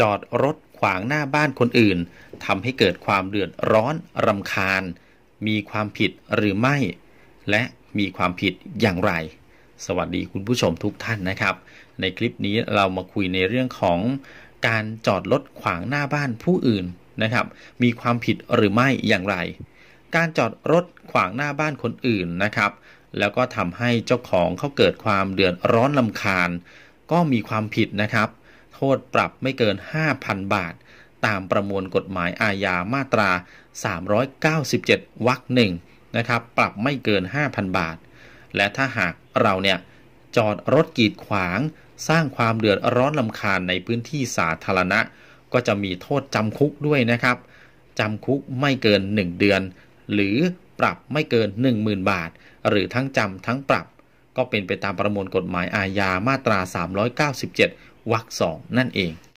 จอดรถขวางหน้าบ้านคนอื่นทำให้เกิดความเดือดร้อนรำคาญ มีความผิดหรือไม่ และมีความผิดอย่างไร สวัสดีคุณผู้ชมทุกท่านนะครับ ในคลิปนี้เรามาคุยในเรื่องของการจอดรถขวางหน้าบ้านผู้อื่นนะครับ มีความผิดหรือไม่อย่างไร การจอดรถขวางหน้าบ้านคนอื่นนะครับ แล้วก็ทำให้เจ้าของเขาเกิดความเดือดร้อนลำคาญ ก็มีความผิดนะครับโทษปรับไม่เกิน 5,000 บาท ตามประมวลกฎหมายอาญา มาตรา 397 วรรคหนึ่งนะครับ ปรับไม่เกิน 5,000 บาท และถ้าหากเราเนี่ยจอดรถกีดขวาง สร้างความเดือดร้อนลำคาญในพื้นที่สาธารณะ ก็จะมีโทษจำคุกด้วยนะครับ จำคุกไม่เกิน 1 เดือน หรือปรับไม่เกิน 10,000 บาท หรือทั้งจำทั้งปรับก็เป็นไปตามประมวลกฎหมายอาญามาตรา 397 วรรคสองนั่นเอง